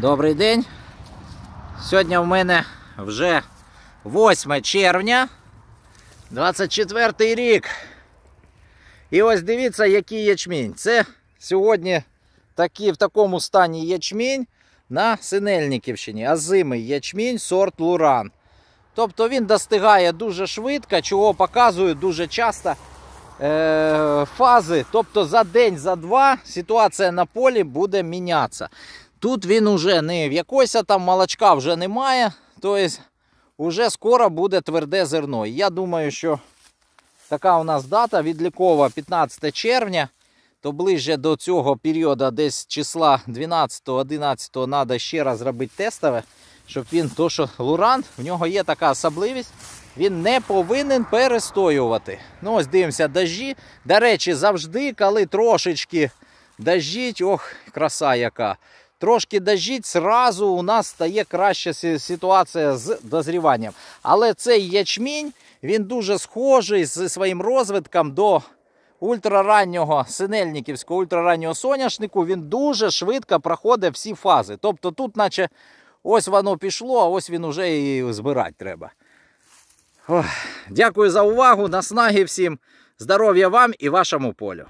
Добрий день. Сьогодні в мене вже 8 червня 24 рік. І ось дивіться, який ячмінь. Це сьогодні такі, в такому стані ячмінь на Синельниківщині. Азимий ячмінь, сорт Луран. Тобто він достигає дуже швидко, чого показують дуже часто е, фази. Тобто за день, за два ситуація на полі буде мінятися. Тут він уже не в якось там молочка вже немає, тобто вже скоро буде тверде зерно. я думаю, що така у нас дата відлікова 15 червня, то ближче до цього періоду, десь числа 12-11 треба ще раз робити тестове, щоб він, то що луран, в нього є така особливість. Він не повинен перестоювати. Ну Ось дивимося дажі. До речі, завжди, коли трошечки дажіть, ох, краса яка трошки дожіть, зразу у нас стає краща ситуація з дозріванням. Але цей ячмінь він дуже схожий зі своїм розвитком до ультрараннього синельниківського ультрараннього соняшнику. Він дуже швидко проходить всі фази. Тобто, тут, наче ось воно пішло, а ось він уже і збирати треба. Ох. Дякую за увагу. Наснаги всім здоров'я вам і вашому полю.